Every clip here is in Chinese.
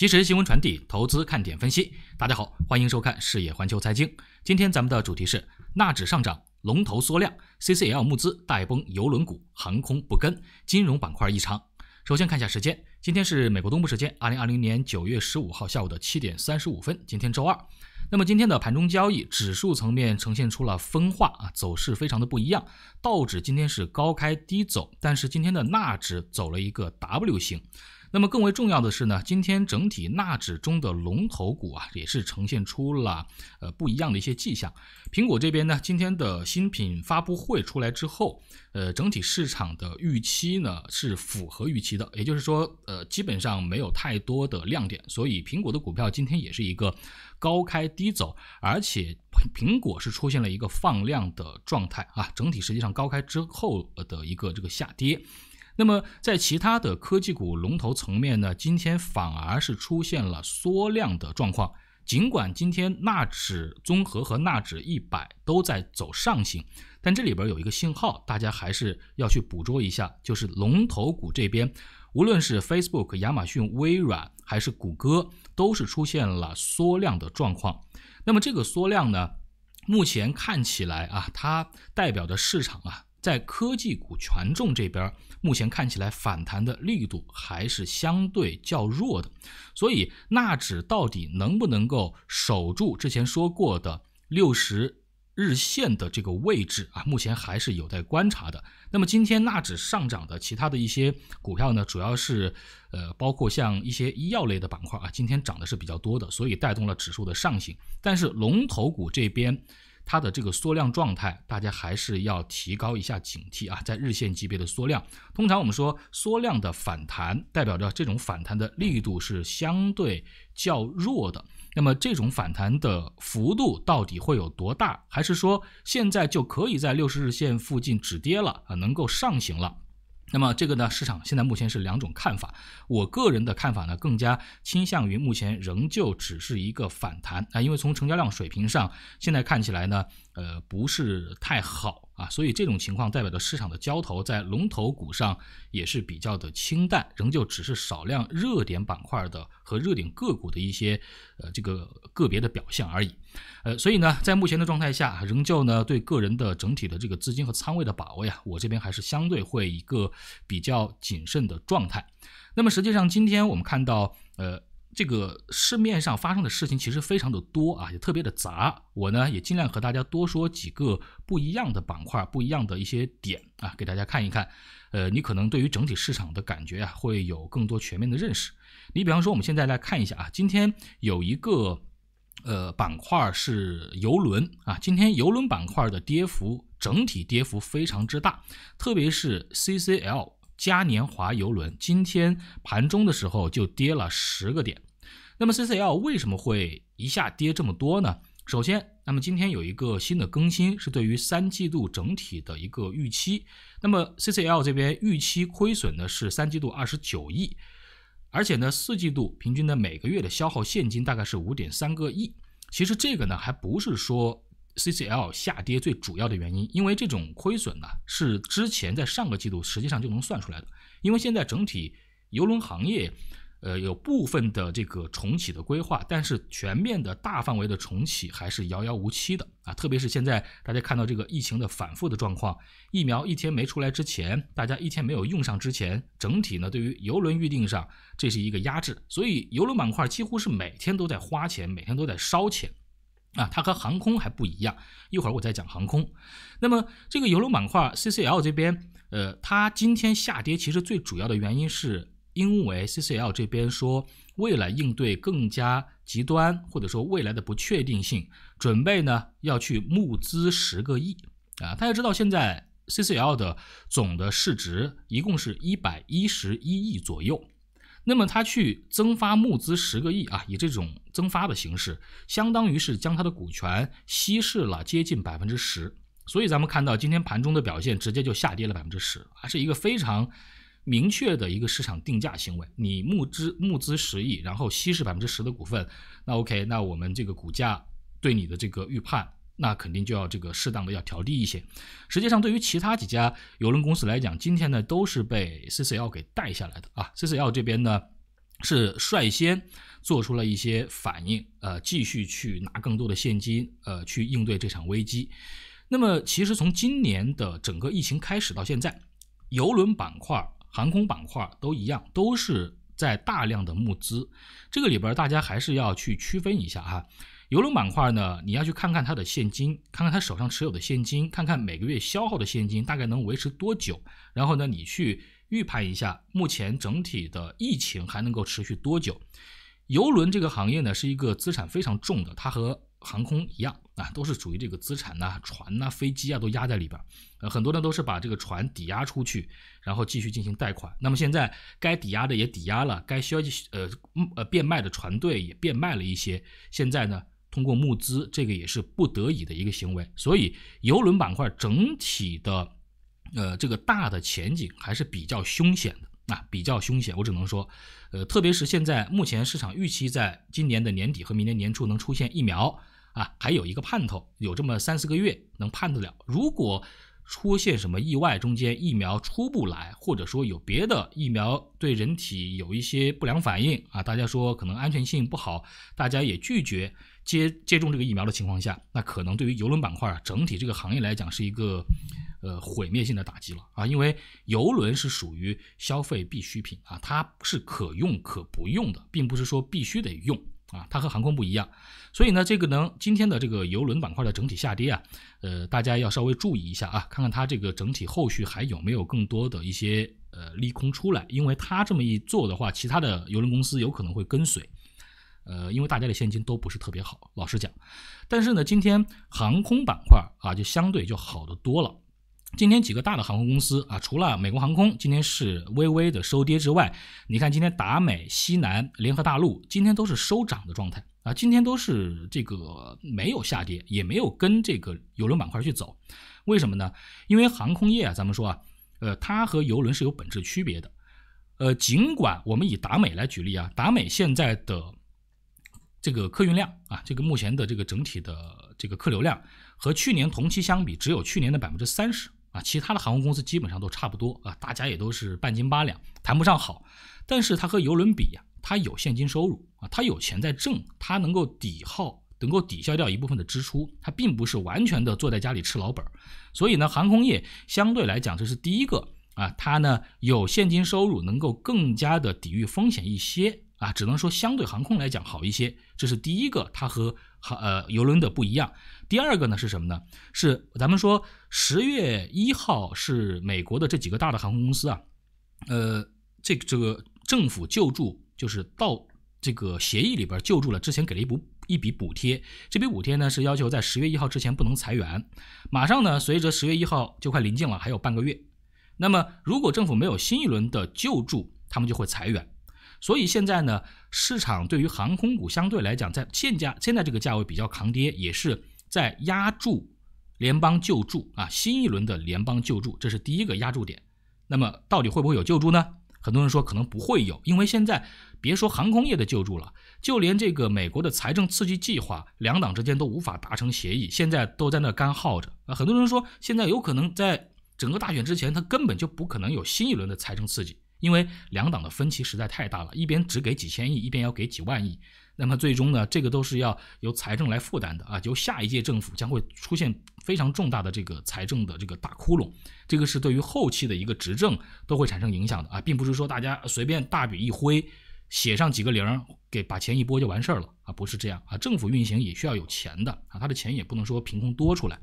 及时新闻传递，投资看点分析。大家好，欢迎收看《视野环球财经》。今天咱们的主题是纳指上涨，龙头缩量，CCL 募资带崩，邮轮股、航空不跟，金融板块异常。首先看一下时间，今天是美国东部时间二零二零年九月十五号下午的七点三十五分，今天周二。那么今天的盘中交易，指数层面呈现出了分化啊，走势非常的不一样。道指今天是高开低走，但是今天的纳指走了一个 W 型。那么更为重要的是呢，今天整体纳指中的龙头股啊，也是呈现出了呃不一样的一些迹象。苹果这边呢，今天的新品发布会出来之后，呃，整体市场的预期呢是符合预期的，也就是说，呃，基本上没有太多的亮点，所以苹果的股票今天也是一个高开低走，而且苹果是出现了一个放量的状态啊，整体实际上高开之后呃的一个这个下跌。那么，在其他的科技股龙头层面呢，今天反而是出现了缩量的状况。尽管今天纳指综合和纳指一百都在走上行，但这里边有一个信号，大家还是要去捕捉一下，就是龙头股这边，无论是 Facebook、亚马逊、微软还是谷歌，都是出现了缩量的状况。那么这个缩量呢，目前看起来啊，它代表的市场啊。在科技股权重这边，目前看起来反弹的力度还是相对较弱的，所以纳指到底能不能够守住之前说过的六十日线的这个位置啊？目前还是有待观察的。那么今天纳指上涨的其他的一些股票呢，主要是，呃，包括像一些医药类的板块啊，今天涨的是比较多的，所以带动了指数的上行。但是龙头股这边。它的这个缩量状态，大家还是要提高一下警惕啊！在日线级别的缩量，通常我们说缩量的反弹，代表着这种反弹的力度是相对较弱的。那么这种反弹的幅度到底会有多大？还是说现在就可以在六十日线附近止跌了啊？能够上行了？那么这个呢，市场现在目前是两种看法。我个人的看法呢，更加倾向于目前仍旧只是一个反弹，啊，因为从成交量水平上，现在看起来呢。呃，不是太好啊，所以这种情况代表着市场的交投在龙头股上也是比较的清淡，仍旧只是少量热点板块的和热点个股的一些呃这个个别的表现而已。呃，所以呢，在目前的状态下，仍旧呢对个人的整体的这个资金和仓位的把握呀，我这边还是相对会一个比较谨慎的状态。那么实际上，今天我们看到呃。这个市面上发生的事情其实非常的多啊，也特别的杂。我呢也尽量和大家多说几个不一样的板块、不一样的一些点啊，给大家看一看。呃，你可能对于整体市场的感觉啊，会有更多全面的认识。你比方说，我们现在来看一下啊，今天有一个呃板块是游轮啊，今天游轮板块的跌幅整体跌幅非常之大，特别是 CCL。嘉年华游轮今天盘中的时候就跌了十个点，那么 C C L 为什么会一下跌这么多呢？首先，那么今天有一个新的更新是对于三季度整体的一个预期，那么 C C L 这边预期亏损呢是三季度二十九亿，而且呢四季度平均的每个月的消耗现金大概是五点三个亿，其实这个呢还不是说。CCL 下跌最主要的原因，因为这种亏损呢是之前在上个季度实际上就能算出来的。因为现在整体游轮行业，呃，有部分的这个重启的规划，但是全面的大范围的重启还是遥遥无期的啊。特别是现在大家看到这个疫情的反复的状况，疫苗一天没出来之前，大家一天没有用上之前，整体呢对于游轮预定上这是一个压制，所以游轮板块几乎是每天都在花钱，每天都在烧钱。啊，它和航空还不一样，一会儿我再讲航空。那么这个邮轮板块 CCL 这边，呃，它今天下跌其实最主要的原因是因为 CCL 这边说，为了应对更加极端或者说未来的不确定性，准备呢要去募资十个亿啊。大家知道现在 CCL 的总的市值一共是一百一十一亿左右。那么他去增发募资十个亿啊，以这种增发的形式，相当于是将他的股权稀释了接近百分之十。所以咱们看到今天盘中的表现，直接就下跌了百分之十，还是一个非常明确的一个市场定价行为。你募资募资十亿，然后稀释百分之十的股份，那 OK，那我们这个股价对你的这个预判。那肯定就要这个适当的要调低一些。实际上，对于其他几家邮轮公司来讲，今天呢都是被 CCL 给带下来的啊。CCL 这边呢是率先做出了一些反应，呃，继续去拿更多的现金，呃，去应对这场危机。那么，其实从今年的整个疫情开始到现在，邮轮板块、航空板块都一样，都是在大量的募资。这个里边，大家还是要去区分一下哈。邮轮板块呢，你要去看看它的现金，看看他手上持有的现金，看看每个月消耗的现金大概能维持多久。然后呢，你去预判一下目前整体的疫情还能够持续多久。邮轮这个行业呢，是一个资产非常重的，它和航空一样啊，都是属于这个资产呐，船呐、飞机啊都压在里边儿。呃，很多呢都是把这个船抵押出去，然后继续进行贷款。那么现在该抵押的也抵押了，该消呃呃变卖的船队也变卖了一些。现在呢？通过募资，这个也是不得已的一个行为，所以游轮板块整体的，呃，这个大的前景还是比较凶险的啊，比较凶险。我只能说，呃，特别是现在目前市场预期在今年的年底和明年年初能出现疫苗啊，还有一个盼头，有这么三四个月能盼得了。如果出现什么意外，中间疫苗出不来，或者说有别的疫苗对人体有一些不良反应啊，大家说可能安全性不好，大家也拒绝。接接种这个疫苗的情况下，那可能对于游轮板块啊，整体这个行业来讲是一个呃毁灭性的打击了啊，因为游轮是属于消费必需品啊，它是可用可不用的，并不是说必须得用啊，它和航空不一样。所以呢，这个呢，今天的这个游轮板块的整体下跌啊，呃，大家要稍微注意一下啊，看看它这个整体后续还有没有更多的一些呃利空出来，因为它这么一做的话，其他的游轮公司有可能会跟随。呃，因为大家的现金都不是特别好，老实讲。但是呢，今天航空板块啊，就相对就好得多了。今天几个大的航空公司啊，除了美国航空今天是微微的收跌之外，你看今天达美、西南、联合大陆今天都是收涨的状态啊，今天都是这个没有下跌，也没有跟这个邮轮板块去走。为什么呢？因为航空业啊，咱们说啊，呃，它和邮轮是有本质区别的。呃，尽管我们以达美来举例啊，达美现在的这个客运量啊，这个目前的这个整体的这个客流量和去年同期相比，只有去年的百分之三十啊。其他的航空公司基本上都差不多啊，大家也都是半斤八两，谈不上好。但是它和邮轮比呀，它有现金收入啊，它有钱在挣，它能够抵耗，能够抵消掉一部分的支出，它并不是完全的坐在家里吃老本儿。所以呢，航空业相对来讲，这是第一个啊，它呢有现金收入，能够更加的抵御风险一些。啊，只能说相对航空来讲好一些，这是第一个，它和航呃游轮的不一样。第二个呢是什么呢？是咱们说十月一号是美国的这几个大的航空公司啊，呃，这个、这个政府救助就是到这个协议里边救助了，之前给了一补一笔补贴，这笔补贴呢是要求在十月一号之前不能裁员。马上呢，随着十月一号就快临近了，还有半个月，那么如果政府没有新一轮的救助，他们就会裁员。所以现在呢，市场对于航空股相对来讲，在现价现在这个价位比较扛跌，也是在压住联邦救助啊，新一轮的联邦救助，这是第一个压住点。那么到底会不会有救助呢？很多人说可能不会有，因为现在别说航空业的救助了，就连这个美国的财政刺激计划，两党之间都无法达成协议，现在都在那干耗着啊。很多人说现在有可能在整个大选之前，它根本就不可能有新一轮的财政刺激。因为两党的分歧实在太大了，一边只给几千亿，一边要给几万亿，那么最终呢，这个都是要由财政来负担的啊！就下一届政府将会出现非常重大的这个财政的这个大窟窿，这个是对于后期的一个执政都会产生影响的啊，并不是说大家随便大笔一挥，写上几个零，给把钱一拨就完事儿了啊，不是这样啊，政府运行也需要有钱的啊，他的钱也不能说凭空多出来，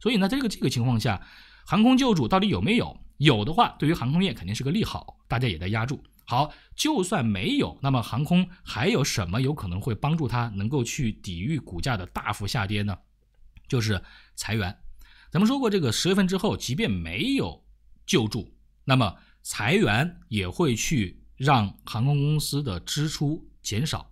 所以呢，在这个这个情况下。航空救助到底有没有？有的话，对于航空业肯定是个利好，大家也在押注。好，就算没有，那么航空还有什么有可能会帮助它能够去抵御股价的大幅下跌呢？就是裁员。咱们说过，这个十月份之后，即便没有救助，那么裁员也会去让航空公司的支出减少，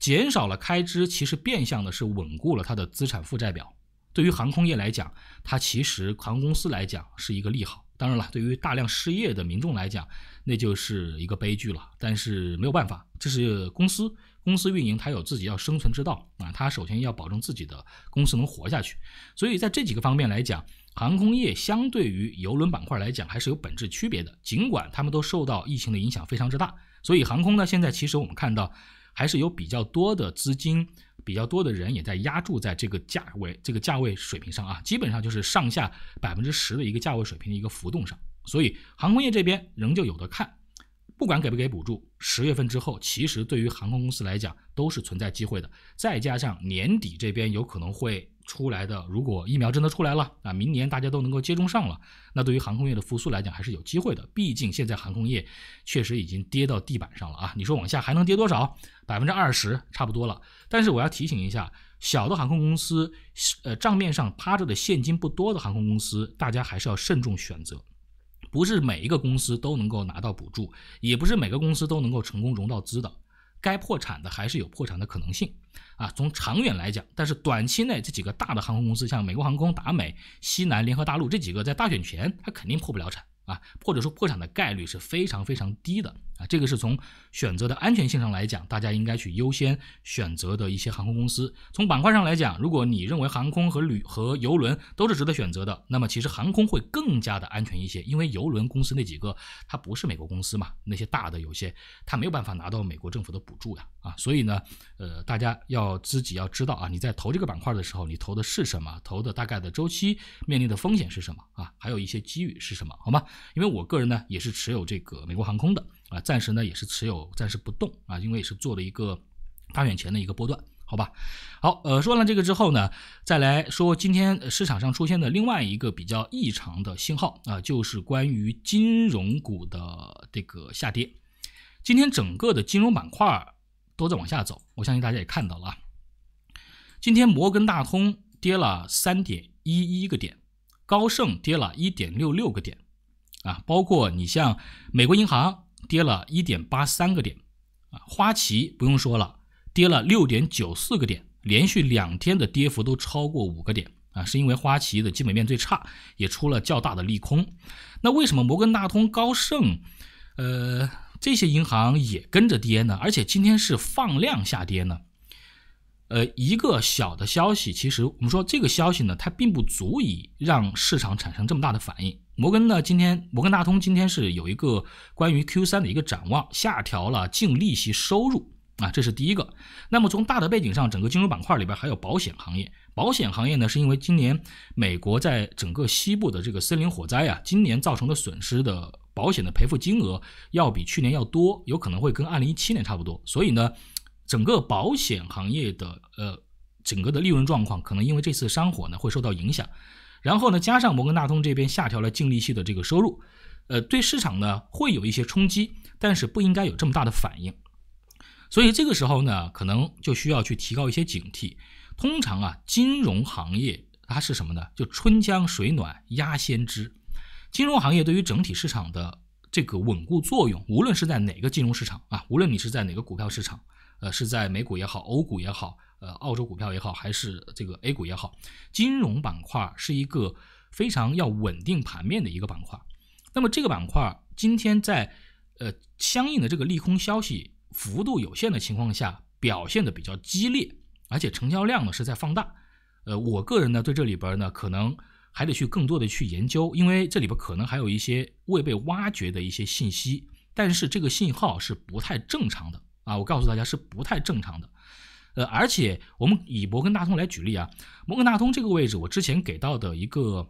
减少了开支，其实变相的是稳固了它的资产负债表。对于航空业来讲，它其实航空公司来讲是一个利好。当然了，对于大量失业的民众来讲，那就是一个悲剧了。但是没有办法，这是公司公司运营，它有自己要生存之道啊。它首先要保证自己的公司能活下去。所以在这几个方面来讲，航空业相对于邮轮板块来讲还是有本质区别的。尽管他们都受到疫情的影响非常之大，所以航空呢，现在其实我们看到还是有比较多的资金。比较多的人也在压注在这个价位，这个价位水平上啊，基本上就是上下百分之十的一个价位水平的一个浮动上。所以航空业这边仍旧有的看，不管给不给补助，十月份之后，其实对于航空公司来讲都是存在机会的。再加上年底这边有可能会。出来的，如果疫苗真的出来了啊，明年大家都能够接种上了，那对于航空业的复苏来讲还是有机会的。毕竟现在航空业确实已经跌到地板上了啊，你说往下还能跌多少？百分之二十差不多了。但是我要提醒一下，小的航空公司，呃，账面上趴着的现金不多的航空公司，大家还是要慎重选择。不是每一个公司都能够拿到补助，也不是每个公司都能够成功融到资的。该破产的还是有破产的可能性啊，从长远来讲，但是短期内这几个大的航空公司，像美国航空、达美、西南、联合大陆这几个，在大选前它肯定破不了产啊，或者说破产的概率是非常非常低的。啊，这个是从选择的安全性上来讲，大家应该去优先选择的一些航空公司。从板块上来讲，如果你认为航空和旅和游轮都是值得选择的，那么其实航空会更加的安全一些，因为游轮公司那几个，它不是美国公司嘛，那些大的有些它没有办法拿到美国政府的补助呀，啊，所以呢，呃，大家要自己要知道啊，你在投这个板块的时候，你投的是什么，投的大概的周期面临的风险是什么啊，还有一些机遇是什么，好吗？因为我个人呢，也是持有这个美国航空的。暂时呢也是持有，暂时不动啊，因为也是做了一个大选前的一个波段，好吧？好，呃，说了这个之后呢，再来说今天市场上出现的另外一个比较异常的信号啊，就是关于金融股的这个下跌。今天整个的金融板块都在往下走，我相信大家也看到了。今天摩根大通跌了三点一一个点，高盛跌了一点六六个点啊，包括你像美国银行。跌了一点八三个点，啊，花旗不用说了，跌了六点九四个点，连续两天的跌幅都超过五个点，啊，是因为花旗的基本面最差，也出了较大的利空。那为什么摩根大通、高盛，呃，这些银行也跟着跌呢？而且今天是放量下跌呢？呃，一个小的消息，其实我们说这个消息呢，它并不足以让市场产生这么大的反应。摩根呢？今天摩根大通今天是有一个关于 Q 三的一个展望，下调了净利息收入啊，这是第一个。那么从大的背景上，整个金融板块里边还有保险行业，保险行业呢是因为今年美国在整个西部的这个森林火灾啊，今年造成的损失的保险的赔付金额要比去年要多，有可能会跟二零一七年差不多，所以呢，整个保险行业的呃整个的利润状况可能因为这次山火呢会受到影响。然后呢，加上摩根大通这边下调了净利息的这个收入，呃，对市场呢会有一些冲击，但是不应该有这么大的反应。所以这个时候呢，可能就需要去提高一些警惕。通常啊，金融行业它是什么呢？就“春江水暖鸭先知”。金融行业对于整体市场的这个稳固作用，无论是在哪个金融市场啊，无论你是在哪个股票市场，呃，是在美股也好，欧股也好。呃，澳洲股票也好，还是这个 A 股也好，金融板块是一个非常要稳定盘面的一个板块。那么这个板块今天在呃相应的这个利空消息幅度有限的情况下，表现的比较激烈，而且成交量呢是在放大。呃，我个人呢对这里边呢可能还得去更多的去研究，因为这里边可能还有一些未被挖掘的一些信息，但是这个信号是不太正常的啊！我告诉大家是不太正常的。呃，而且我们以摩根大通来举例啊，摩根大通这个位置，我之前给到的一个，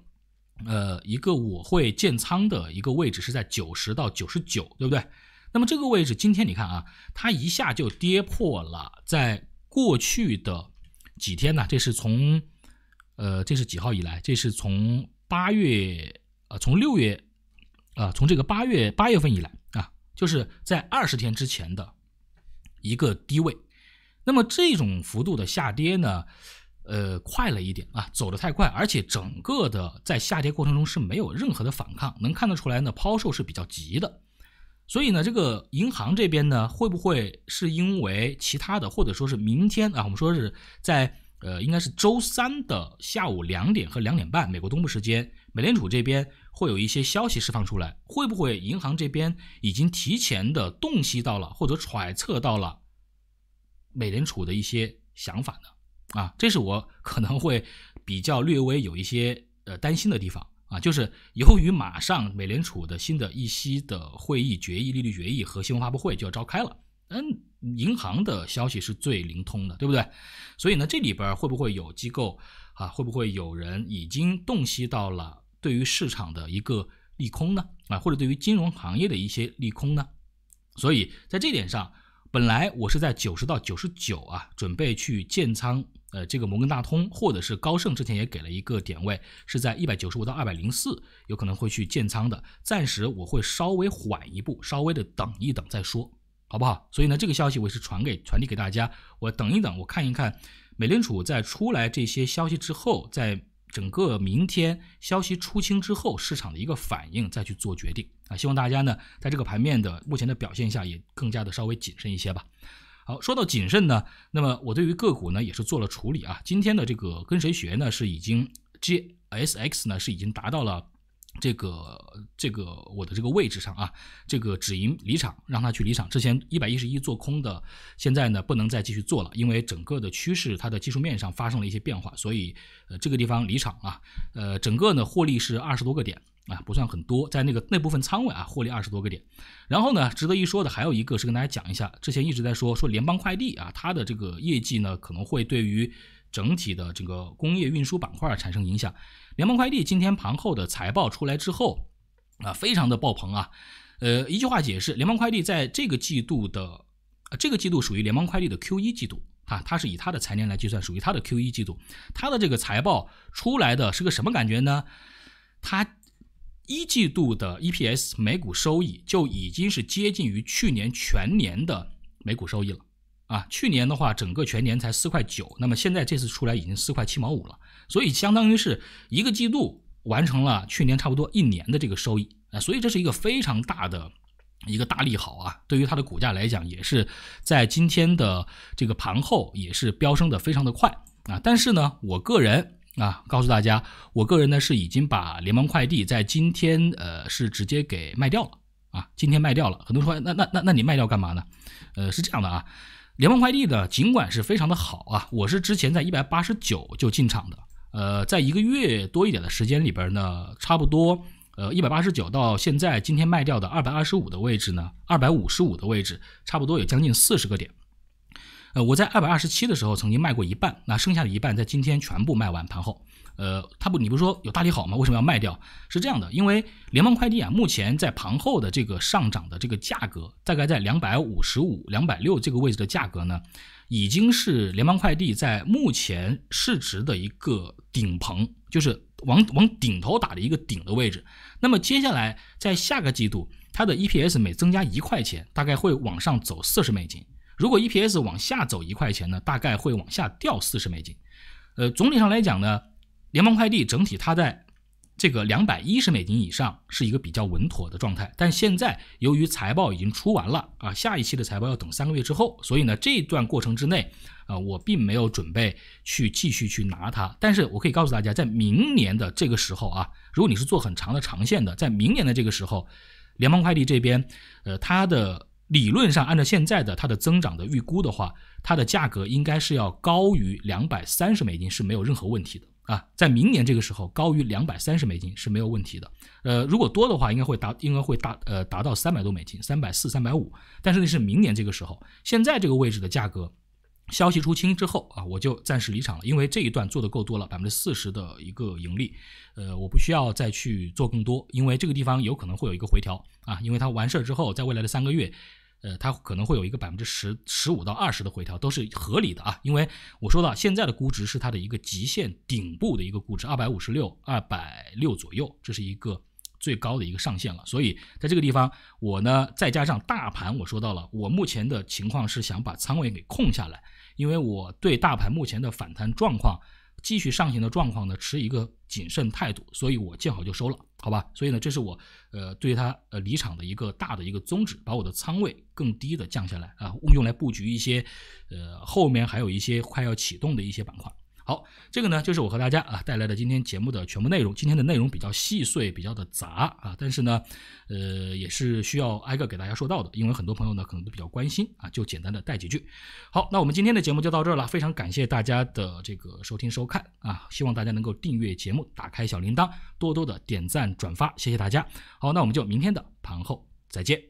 呃，一个我会建仓的一个位置是在九十到九十九，对不对？那么这个位置今天你看啊，它一下就跌破了，在过去的几天呢，这是从，呃，这是几号以来？这是从八月啊，从六月啊，从这个八月八月份以来啊，就是在二十天之前的一个低位。那么这种幅度的下跌呢，呃，快了一点啊，走得太快，而且整个的在下跌过程中是没有任何的反抗，能看得出来呢，抛售是比较急的。所以呢，这个银行这边呢，会不会是因为其他的，或者说是明天啊，我们说是在呃，应该是周三的下午两点和两点半，美国东部时间，美联储这边会有一些消息释放出来，会不会银行这边已经提前的洞悉到了，或者揣测到了？美联储的一些想法呢？啊，这是我可能会比较略微有一些呃担心的地方啊，就是由于马上美联储的新的议息的会议决议、利率决议和新闻发布会就要召开了，嗯，银行的消息是最灵通的，对不对？所以呢，这里边会不会有机构啊？会不会有人已经洞悉到了对于市场的一个利空呢？啊，或者对于金融行业的一些利空呢？所以在这点上。本来我是在九十到九十九啊，准备去建仓。呃，这个摩根大通或者是高盛之前也给了一个点位，是在一百九十五到二百零四，有可能会去建仓的。暂时我会稍微缓一步，稍微的等一等再说，好不好？所以呢，这个消息我是传给传递给大家。我等一等，我看一看美联储在出来这些消息之后再。整个明天消息出清之后，市场的一个反应再去做决定啊！希望大家呢在这个盘面的目前的表现下，也更加的稍微谨慎一些吧。好，说到谨慎呢，那么我对于个股呢也是做了处理啊。今天的这个跟谁学呢是已经 GSX 呢是已经达到了。这个这个我的这个位置上啊，这个止盈离场，让他去离场。之前一百一十一做空的，现在呢不能再继续做了，因为整个的趋势它的技术面上发生了一些变化，所以呃这个地方离场啊，呃整个呢获利是二十多个点啊，不算很多，在那个那部分仓位啊获利二十多个点。然后呢，值得一说的还有一个是跟大家讲一下，之前一直在说说联邦快递啊，它的这个业绩呢可能会对于。整体的这个工业运输板块产生影响。联邦快递今天盘后的财报出来之后啊，非常的爆棚啊。呃，一句话解释：联邦快递在这个季度的，这个季度属于联邦快递的 Q 一季度啊，它是以它的财年来计算，属于它的 Q 一季度。它的这个财报出来的是个什么感觉呢？它一季度的 EPS 每股收益就已经是接近于去年全年的每股收益了。啊，去年的话，整个全年才四块九，那么现在这次出来已经四块七毛五了，所以相当于是一个季度完成了去年差不多一年的这个收益啊，所以这是一个非常大的一个大利好啊，对于它的股价来讲也是在今天的这个盘后也是飙升的非常的快啊，但是呢，我个人啊，告诉大家，我个人呢是已经把联邦快递在今天呃是直接给卖掉了啊，今天卖掉了，很多人说那那那那你卖掉干嘛呢？呃，是这样的啊。联邦快递呢，尽管是非常的好啊，我是之前在一百八十九就进场的，呃，在一个月多一点的时间里边呢，差不多，呃，一百八十九到现在今天卖掉的二百二十五的位置呢，二百五十五的位置，差不多有将近四十个点。呃，我在二百二十七的时候曾经卖过一半，那剩下的一半在今天全部卖完盘后。呃，他不，你不是说有大利好吗？为什么要卖掉？是这样的，因为联邦快递啊，目前在盘后的这个上涨的这个价格，大概在两百五十五、两百六这个位置的价格呢，已经是联邦快递在目前市值的一个顶棚，就是往往顶头打的一个顶的位置。那么接下来在下个季度，它的 EPS 每增加一块钱，大概会往上走四十美金。如果 EPS 往下走一块钱呢，大概会往下掉四十美金。呃，总体上来讲呢，联邦快递整体它在这个两百一十美金以上是一个比较稳妥的状态。但现在由于财报已经出完了啊，下一期的财报要等三个月之后，所以呢，这一段过程之内啊，我并没有准备去继续去拿它。但是我可以告诉大家，在明年的这个时候啊，如果你是做很长的长线的，在明年的这个时候，联邦快递这边呃它的。理论上，按照现在的它的增长的预估的话，它的价格应该是要高于两百三十美金是没有任何问题的啊，在明年这个时候高于两百三十美金是没有问题的。呃，如果多的话，应该会达，应该会达呃达到三百多美金，三百四、三百五，但是那是明年这个时候，现在这个位置的价格。消息出清之后啊，我就暂时离场了，因为这一段做的够多了，百分之四十的一个盈利，呃，我不需要再去做更多，因为这个地方有可能会有一个回调啊，因为它完事儿之后，在未来的三个月，呃，它可能会有一个百分之十、十五到二十的回调，都是合理的啊，因为我说到现在的估值是它的一个极限顶部的一个估值，二百五十六、二百六左右，这是一个最高的一个上限了，所以在这个地方，我呢再加上大盘，我说到了，我目前的情况是想把仓位给空下来。因为我对大盘目前的反弹状况、继续上行的状况呢，持一个谨慎态度，所以我见好就收了，好吧？所以呢，这是我呃对它呃离场的一个大的一个宗旨，把我的仓位更低的降下来啊，用来布局一些呃后面还有一些快要启动的一些板块。好，这个呢就是我和大家啊带来的今天节目的全部内容。今天的内容比较细碎，比较的杂啊，但是呢，呃，也是需要挨个给大家说到的，因为很多朋友呢可能都比较关心啊，就简单的带几句。好，那我们今天的节目就到这了，非常感谢大家的这个收听收看啊，希望大家能够订阅节目，打开小铃铛，多多的点赞转发，谢谢大家。好，那我们就明天的盘后再见。